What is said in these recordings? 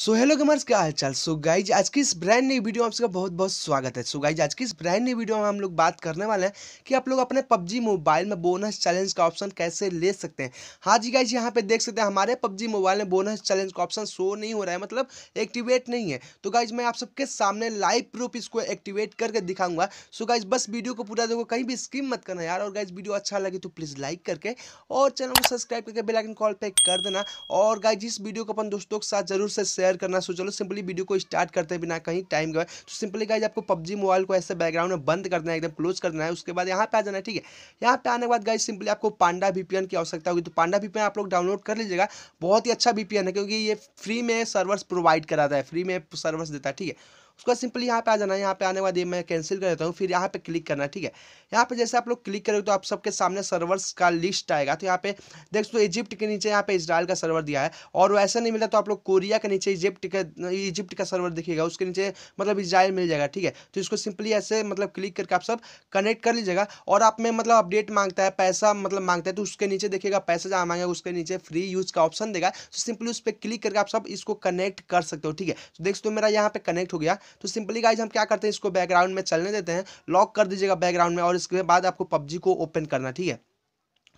so hello gamers क्या हाल चाल so guys आज की इस ब्रांड नई वीडियो में आप सबका बहुत बहुत स्वागत है सो so, गाइज आज की इस ब्रांड नई वीडियो में हम लोग बात करने वाले हैं कि आप लोग अपने पबजी मोबाइल में बोनस चैलेंज का ऑप्शन कैसे ले सकते हैं हाँ जी गाइज यहाँ पे देख सकते हैं हमारे पबजी मोबाइल में बोनस चैलेंज का ऑप्शन शो नहीं हो रहा है मतलब एक्टिवेट नहीं है तो गाइज मैं आप सबके सामने लाइव प्रूफ इसको एक्टिवेट करके दिखाऊंगा सो गाइज बस वीडियो को पूरा देखो कहीं भी स्कीम मत करना यार और गाइज वीडियो अच्छा लगे तो प्लीज़ लाइक करके और चैनल को सब्सक्राइब करके बेलाइकन कॉल पे कर देना और गाइज इस वीडियो को अपन दोस्तों के साथ जरूर से शेयर शेयर करना सो चलो सिंपली वीडियो को स्टार्ट करते हैं बिना कहीं टाइम गए तो सिंपली गाइज आपको पब्जी मोबाइल को ऐसे बैकग्राउंड में बंद करना है एकदम क्लोज करना है उसके बाद यहाँ पे आ जाना है ठीक है यहाँ पे आने के बाद गाइज सिंपली आपको पांडा वीपीएन की आवश्यकता होगी तो पांडा वीपीएन आप लोग डाउनलोड कर लीजिएगा बहुत ही अच्छा वीपीएन है क्योंकि ये फ्री में सर्वर्स प्रोवाइड कराता है फ्री में सर्वर्स देता है ठीक है उसका सिंपली यहाँ पे आ जाना है यहाँ पे आने के बाद ये मैं कैंसिल कर देता हूँ फिर यहाँ पे क्लिक करना है ठीक है यहाँ पे जैसे आप लोग क्लिक करोगे तो आप सबके सामने सर्वर्स का लिस्ट आएगा तो यहाँ पे देख सो इजिप्ट के नीचे यहाँ पे इसराइल का सर्वर दिया है और वैसे नहीं मिला तो आप लोग कोरिया के नीचे इजिप्ट का इजिप्ट का सर्वर दिखेगा उसके नीचे मतलब इसराइल मिल जाएगा ठीक है तो इसको सिंपली ऐसे मतलब क्लिक करके आप सब कनेक्ट कर लीजिएगा और आप में मतलब अपडेट मांगता है पैसा मतलब मांगता है तो उसके नीचे देखिएगा पैसा जहाँ मांगेगा उसके नीचे फ्री यूज का ऑप्शन देगा तो सिंपली उस पर क्लिक करके आप सब इसको कनेक्ट कर सकते हो ठीक है तो देख सो मेरा यहाँ पे कनेक्ट हो गया तो सिंपली गाइज हम क्या करते हैं इसको बैकग्राउंड में चलने देते हैं लॉक कर दीजिएगा बैकग्राउंड में और इसके बाद आपको पबजी को ओपन करना ठीक है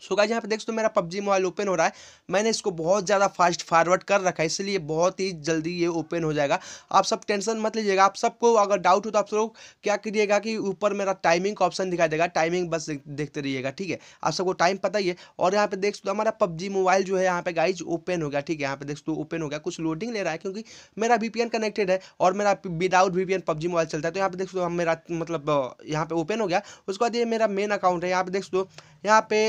सो गाइस यहाँ पे देख सकते हो मेरा पबजी मोबाइल ओपन हो रहा है मैंने इसको बहुत ज़्यादा फास्ट फॉरवर्ड कर रखा है इसलिए बहुत ही जल्दी ये ओपन हो जाएगा आप सब टेंशन मत लीजिएगा आप सबको अगर डाउट हो तो आप लोग क्या करिएगा कि ऊपर मेरा टाइमिंग का ऑप्शन दिखाई देगा टाइमिंग बस देखते रहिएगा ठीक है आप सबको टाइम पता ही है और यहाँ पे देख सकते हो हमारा पबजी मोबाइल जो है यहाँ पे गाइज ओपन हो गया ठीक है यहाँ पे देख सकते हो ओपन हो गया कुछ लोडिंग ले रहा है क्योंकि मेरा वी कनेक्टेड है और मेरा विदाउट वी पबजी मोबाइल चलता है तो यहाँ पे देख सकते हो मेरा मतलब यहाँ पे ओपन हो गया उसके बाद ये मेरा मेन अकाउंट है यहाँ पे देख सकते हो यहाँ पे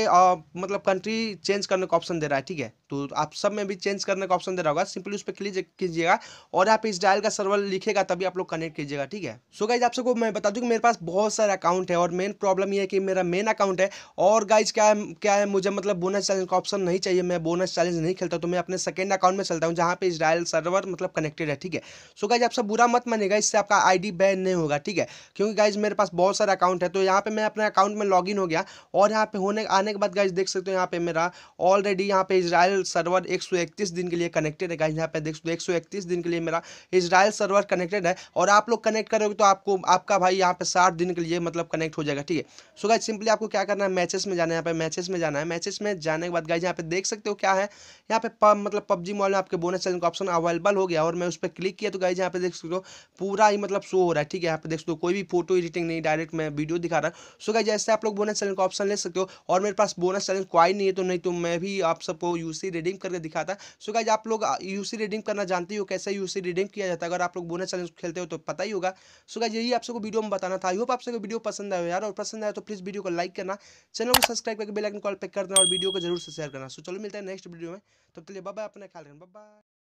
मतलब कंट्री चेंज करने का ऑप्शन दे रहा है ठीक है तो आप सब में भी चेंज करने का ऑप्शन दे रहा होगा सिंपली उस पर क्लिक कीजिएगा और आप इसराइल का सर्वर लिखेगा तभी आप लोग कनेक्ट कीजिएगा ठीक है सो गाइज आप सबको मैं बता दूँ कि मेरे पास बहुत सारे अकाउंट है और मेन प्रॉब्लम यह है कि मेरा मेन अकाउंट है और गाइज क्या है क्या है मुझे मतलब बोनस चैलेंज का ऑप्शन नहीं चाहिए मैं बोनस चैलेंज नहीं खेलता तो मैं अपने सेकेंड अकाउंट में चलता हूँ जहाँ पे इसराइल सर्वर मतलब कनेक्टेड है ठीक है सो गाइज आप सब बुरा मत मानेगा इससे आपका आई बैन नहीं होगा ठीक है क्योंकि गाइज मेरे पास बहुत सारा अकाउंट है तो यहाँ पे मैं अपने अकाउंट में लॉग हो गया और यहाँ पे होने आने के बाद गाइज देख सकते हो यहाँ पे मेरा ऑलरेडी यहाँ पे इसराइल सर्वर एक दिन के लिए कनेक्टेड है गाइज यहाँ पे देख सकते हो एक दिन के लिए मेरा इसराइल सर्वर कनेक्टेड है और आप लोग कनेक्ट करोगे तो आपको आपका भाई यहाँ पे साठ दिन के लिए मतलब कनेक्ट हो जाएगा ठीक है सो गाइज सिंपली आपको क्या करना है मैचेस में जाना है यहाँ पे मैचेस में जाना है मैचेस में जाने के बाद गाइज यहाँ पे देख सकते हो क्या है यहाँ पे मतलब पबजी मॉल में आपके बोनस चैलेंज का ऑप्शन अवेलेबल हो गया और मैं उस पर क्लिक किया तो गाइज यहाँ पे देख सकते हो पूरा ही मतलब शो हो रहा है ठीक है यहाँ पे देख सकते हो कोई भी फोटो एडिटिंग नहीं डायरेक्ट मैं वीडियो दिखा रहा हूँ सो गाइज ऐसे आप लोग बोनस चैलेंज का ऑप्शन ले सकते हो और मेरे पास बोनस बोनस चैलेंज क्वाइन नहीं है तो नहीं तो मैं भी आप सबको यूसी रिडीम करके दिखाता सो गाइज आप लोग यूसी रिडीम करना जानते हो कैसे यूसी रिडीम किया जाता है अगर आप लोग बोनस चैलेंज खेलते हो तो पता ही होगा सो गाइज यही आप सबको वीडियो में बताना था आई होप आप सबको वीडियो पसंद आया यार और पसंद आया तो प्लीज़ वीडियो को लाइक करना चैनल को सब्सक्राइब करके बेलाइकन कॉल पे करना और वीडियो को जरूर से शेयर करना सो चलो मिलता है नेक्स्ट वीडियो में तो चलिए बाबा अपना ख्याल रखना बाबा